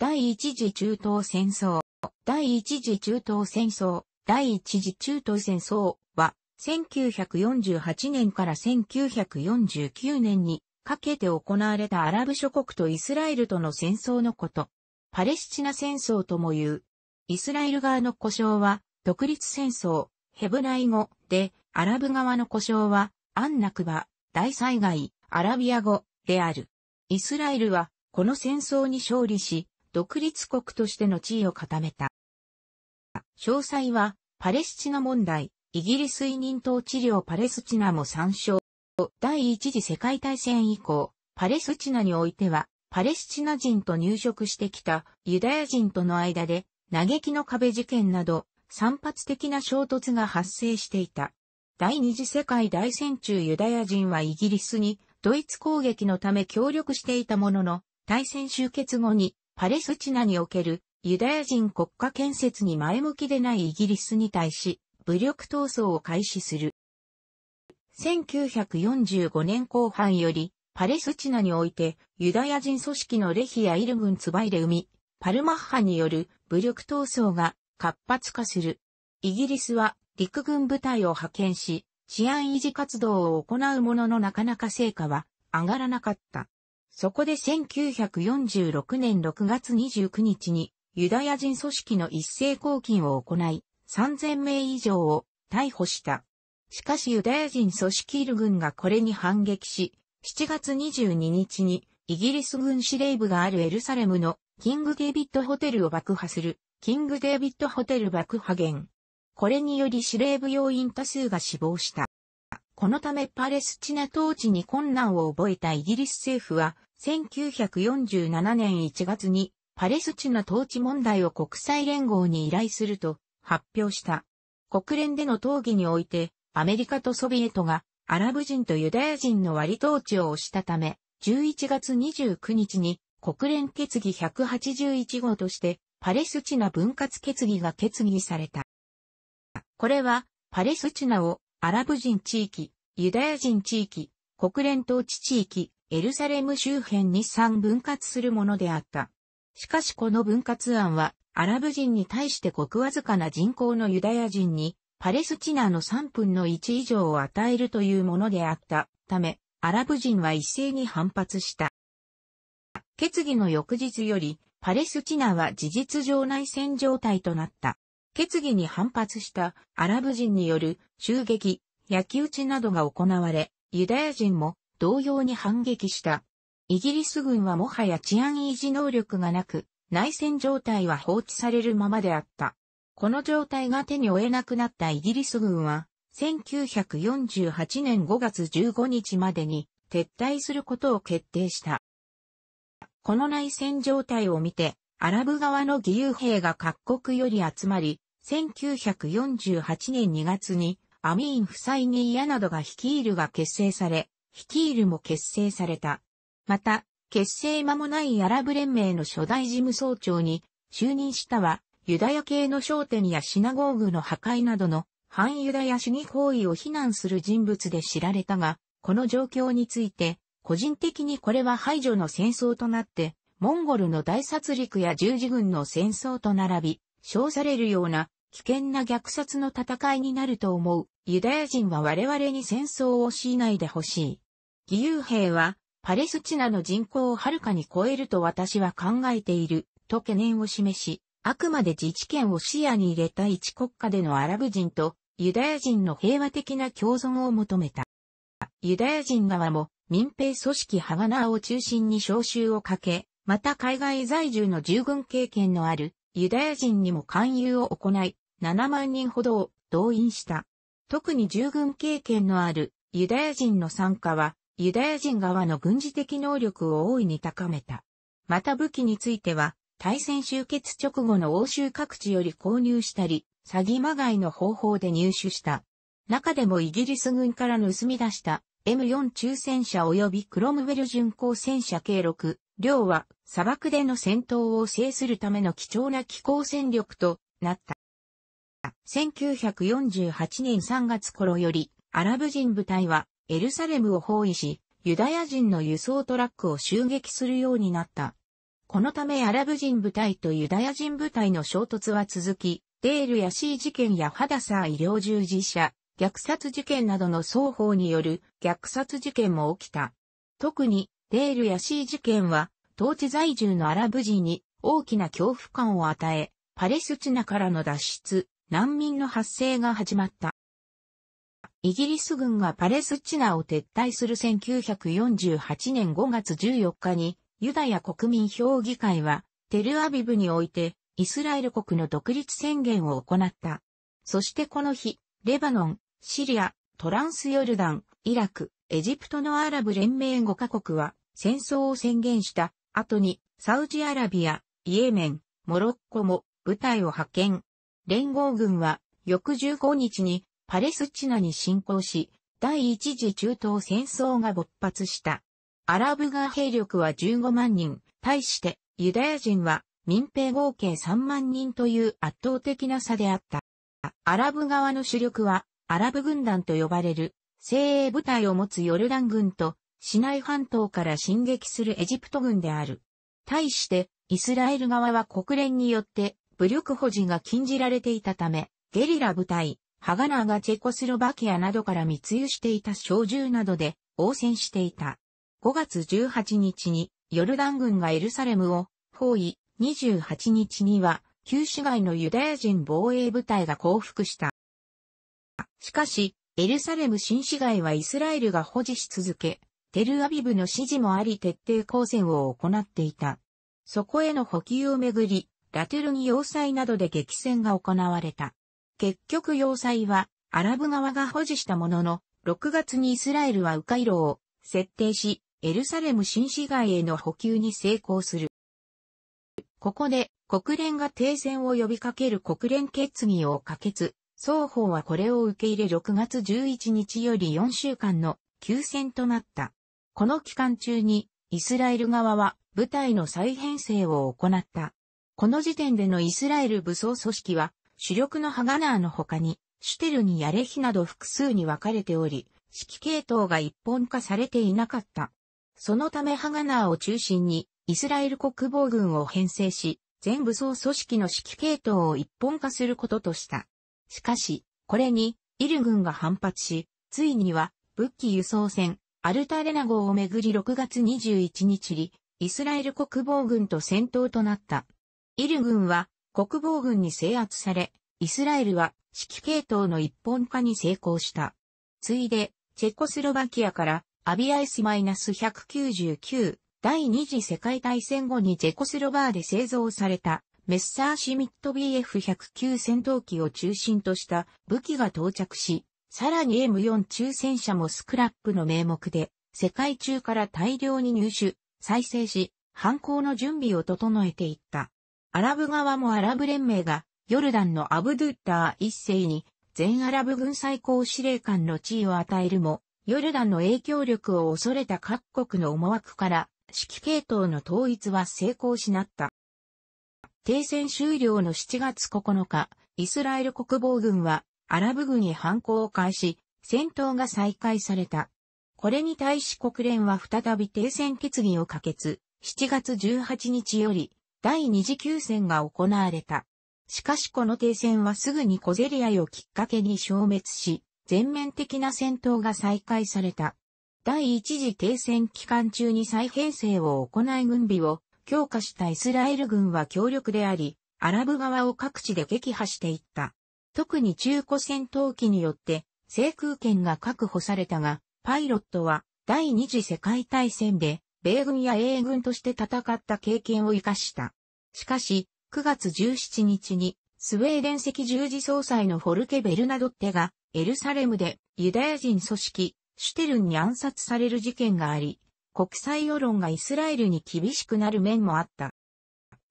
第一次中東戦争、第一次中東戦争、第一次中東戦争は、1948年から1949年にかけて行われたアラブ諸国とイスラエルとの戦争のこと。パレスチナ戦争とも言う。イスラエル側の故障は、独立戦争、ヘブライ語で、アラブ側の故障は、アンナクバ、大災害、アラビア語である。イスラエルは、この戦争に勝利し、独立国としての地位を固めた。詳細は、パレスチナ問題、イギリス委任統治領パレスチナも参照。第一次世界大戦以降、パレスチナにおいては、パレスチナ人と入植してきたユダヤ人との間で、嘆きの壁事件など、散発的な衝突が発生していた。第二次世界大戦中ユダヤ人はイギリスにドイツ攻撃のため協力していたものの、大戦終結後にパレスチナにおけるユダヤ人国家建設に前向きでないイギリスに対し、武力闘争を開始する。1945年後半より、パレスチナにおいて、ユダヤ人組織のレヒやイル軍ツバイレ海、パルマッハによる武力闘争が活発化する。イギリスは陸軍部隊を派遣し、治安維持活動を行うもののなかなか成果は上がらなかった。そこで1946年6月29日にユダヤ人組織の一斉抗菌を行い、3000名以上を逮捕した。しかしユダヤ人組織いる軍がこれに反撃し、7月22日にイギリス軍司令部があるエルサレムのキングデビッドホテルを爆破する、キングデビッドホテル爆破源。これにより司令部要員多数が死亡した。このためパレスチナ統治に困難を覚えたイギリス政府は、1947年1月にパレスチナ統治問題を国際連合に依頼すると発表した。国連での討議において、アメリカとソビエトがアラブ人とユダヤ人の割統治をしたため、11月29日に国連決議181号としてパレスチナ分割決議が決議された。これはパレスチナをアラブ人地域、ユダヤ人地域、国連統治地域、エルサレム周辺に3分割するものであった。しかしこの分割案は、アラブ人に対してごくわずかな人口のユダヤ人に、パレスチナの3分の1以上を与えるというものであったため、アラブ人は一斉に反発した。決議の翌日より、パレスチナは事実上内戦状態となった。決議に反発したアラブ人による襲撃、焼き討ちなどが行われ、ユダヤ人も同様に反撃した。イギリス軍はもはや治安維持能力がなく、内戦状態は放置されるままであった。この状態が手に負えなくなったイギリス軍は、1948年5月15日までに撤退することを決定した。この内戦状態を見て、アラブ側の義勇兵が各国より集まり、1948年2月にアミーン・フサイニー・ヤなどが率いるが結成され、率いるも結成された。また、結成間もないアラブ連盟の初代事務総長に就任したは、ユダヤ系の商店やシナゴーグの破壊などの反ユダヤ主義行為を非難する人物で知られたが、この状況について、個人的にこれは排除の戦争となって、モンゴルの大殺戮や十字軍の戦争と並び、称されるような危険な虐殺の戦いになると思う。ユダヤ人は我々に戦争を強いないでほしい。義勇兵はパレスチナの人口をはるかに超えると私は考えている、と懸念を示し、あくまで自治権を視野に入れた一国家でのアラブ人とユダヤ人の平和的な共存を求めた。ユダヤ人側も民兵組織ハガナーを中心に招集をかけ、また海外在住の従軍経験のあるユダヤ人にも勧誘を行い、7万人ほどを動員した。特に従軍経験のあるユダヤ人の参加は、ユダヤ人側の軍事的能力を大いに高めた。また武器については、対戦終結直後の欧州各地より購入したり、詐欺まがいの方法で入手した。中でもイギリス軍から盗み出した M4 中戦車及びクロムウェル巡航戦車計6、両は砂漠での戦闘を制するための貴重な機構戦力となった。1948年3月頃よりアラブ人部隊はエルサレムを包囲し、ユダヤ人の輸送トラックを襲撃するようになった。このためアラブ人部隊とユダヤ人部隊の衝突は続き、デールやシー事件やハダサー医療従事者、虐殺事件などの双方による虐殺事件も起きた。特に、デール・ヤシー事件は、当地在住のアラブ人に大きな恐怖感を与え、パレスチナからの脱出、難民の発生が始まった。イギリス軍がパレスチナを撤退する1948年5月14日に、ユダヤ国民評議会は、テルアビブにおいて、イスラエル国の独立宣言を行った。そしてこの日、レバノン、シリア、トランスヨルダン、イラク、エジプトのアラブ連盟5カ国は戦争を宣言した後にサウジアラビア、イエメン、モロッコも部隊を派遣。連合軍は翌15日にパレスチナに侵攻し、第一次中東戦争が勃発した。アラブ側兵力は15万人、対してユダヤ人は民兵合計3万人という圧倒的な差であった。アラブ側の主力はアラブ軍団と呼ばれる精鋭部隊を持つヨルダン軍と市内半島から進撃するエジプト軍である。対してイスラエル側は国連によって武力保持が禁じられていたため、ゲリラ部隊、ハガナーがチェコスロバキアなどから密輸していた小銃などで応戦していた。5月18日にヨルダン軍がエルサレムを包囲、28日には旧市街のユダヤ人防衛部隊が降伏した。。しかし、エルサレム新市街はイスラエルが保持し続け、テルアビブの指示もあり徹底抗戦を行っていた。そこへの補給をめぐり、ラトゥルに要塞などで激戦が行われた。結局要塞は、アラブ側が保持したものの、6月にイスラエルは迂回路を設定し、エルサレム新市街への補給に成功する。ここで、国連が停戦を呼びかける国連決議を可決、双方はこれを受け入れ6月11日より4週間の休戦となった。この期間中に、イスラエル側は部隊の再編成を行った。この時点でのイスラエル武装組織は、主力のハガナーの他に、シュテルにヤレヒなど複数に分かれており、指揮系統が一本化されていなかった。そのためハガナーを中心に、イスラエル国防軍を編成し、全武装組織の指揮系統を一本化することとした。しかし、これに、イル軍が反発し、ついには、武器輸送船、アルタレナ号をめぐり6月21日に、イスラエル国防軍と戦闘となった。イル軍は、国防軍に制圧され、イスラエルは、指揮系統の一本化に成功した。ついで、チェコスロバキアから、アビア S-199、第二次世界大戦後にチェコスロバーで製造されたメッサーシミット BF109 戦闘機を中心とした武器が到着し、さらに M4 中戦車もスクラップの名目で、世界中から大量に入手、再生し、反抗の準備を整えていった。アラブ側もアラブ連盟が、ヨルダンのアブドゥッター一世に、全アラブ軍最高司令官の地位を与えるも、ヨルダンの影響力を恐れた各国の思惑から、指揮系統の統一は成功しなった。停戦終了の7月9日、イスラエル国防軍はアラブ軍へ反抗を開始、戦闘が再開された。これに対し国連は再び停戦決議を可決、7月18日より第二次休戦が行われた。しかしこの停戦はすぐに小競り合いをきっかけに消滅し、全面的な戦闘が再開された。第一次停戦期間中に再編成を行い軍備を強化したイスラエル軍は強力であり、アラブ側を各地で撃破していった。特に中古戦闘機によって制空権が確保されたが、パイロットは第二次世界大戦で米軍や英軍として戦った経験を活かした。しかし、9月17日にスウェーデン赤十字総裁のフォルケ・ベルナドッテがエルサレムでユダヤ人組織シュテルンに暗殺される事件があり、国際世論がイスラエルに厳しくなる面もあった。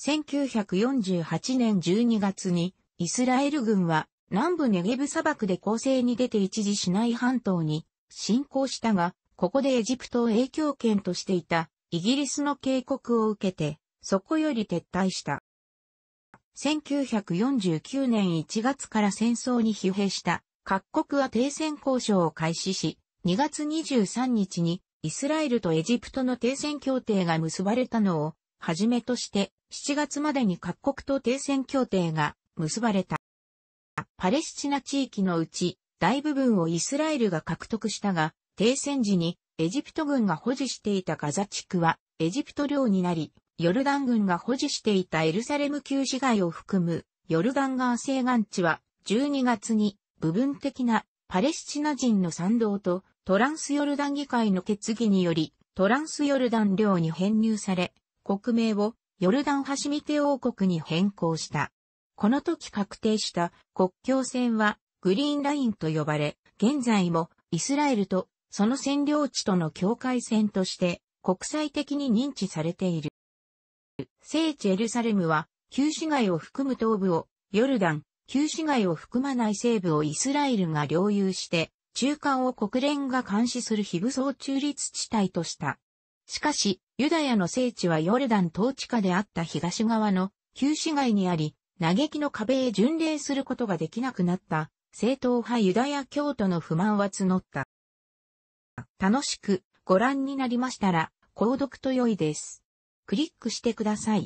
1948年12月に、イスラエル軍は南部ネゲブ砂漠で攻勢に出て一時ない半島に侵攻したが、ここでエジプトを影響圏としていたイギリスの警告を受けて、そこより撤退した。1949年1月から戦争に疲弊した各国は停戦交渉を開始し、2月23日にイスラエルとエジプトの停戦協定が結ばれたのを、はじめとして、7月までに各国と停戦協定が結ばれた。パレスチナ地域のうち、大部分をイスラエルが獲得したが、停戦時にエジプト軍が保持していたガザ地区はエジプト領になり、ヨルダン軍が保持していたエルサレム旧市街を含むヨルダン川西岸地は12月に部分的なパレスチナ人の賛同とトランスヨルダン議会の決議により、トランスヨルダン領に編入され、国名をヨルダンハシミテ王国に変更した。この時確定した国境線はグリーンラインと呼ばれ、現在もイスラエルとその占領地との境界線として国際的に認知されている。聖地エルサレムは旧市街を含む東部をヨルダン、旧市街を含まない西部をイスラエルが領有して中間を国連が監視する非武装中立地帯とした。しかし、ユダヤの聖地はヨルダン統治下であった東側の旧市街にあり、嘆きの壁へ巡礼することができなくなった正統派ユダヤ教徒の不満は募った。楽しくご覧になりましたら、購読と良いです。クリックしてください。